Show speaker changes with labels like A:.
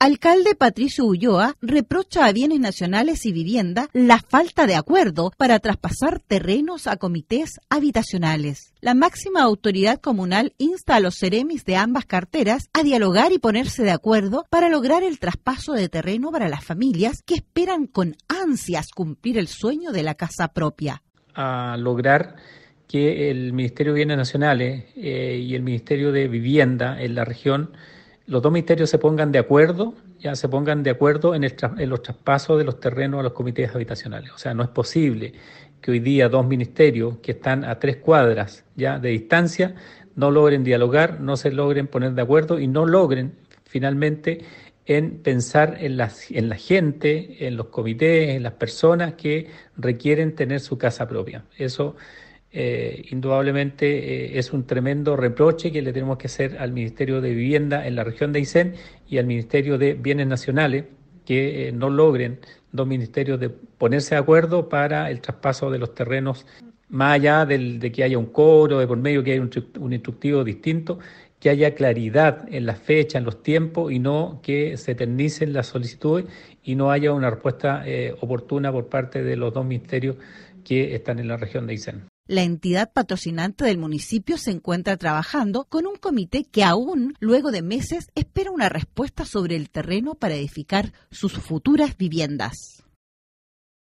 A: Alcalde Patricio Ulloa reprocha a Bienes Nacionales y Vivienda la falta de acuerdo para traspasar terrenos a comités habitacionales. La máxima autoridad comunal insta a los seremis de ambas carteras a dialogar y ponerse de acuerdo para lograr el traspaso de terreno para las familias que esperan con ansias cumplir el sueño de la casa propia.
B: A lograr que el Ministerio de Bienes Nacionales eh, y el Ministerio de Vivienda en la región los dos ministerios se pongan de acuerdo, ya se pongan de acuerdo en, los traspasos de los terrenos a los comités habitacionales. O sea, no es posible que hoy día dos ministerios que están a tres cuadras ya de distancia no logren dialogar, no se logren poner de acuerdo y no logren finalmente en pensar en las en la gente, en los comités, en las personas que requieren tener su casa propia. Eso eh, indudablemente eh, es un tremendo reproche que le tenemos que hacer al Ministerio de Vivienda en la región de Aysén y al Ministerio de Bienes Nacionales que eh, no logren dos ministerios de ponerse de acuerdo para el traspaso de los terrenos, más allá de que haya un coro, de por medio que haya un, instructivo distinto, que haya claridad en las fechas, en los tiempos y no que se eternicen las solicitudes y no haya una respuesta oportuna por parte de los dos ministerios que están en la región de Aysén.
A: La entidad patrocinante del municipio se encuentra trabajando con un comité que aún, luego de meses, espera una respuesta sobre el terreno para edificar sus futuras viviendas.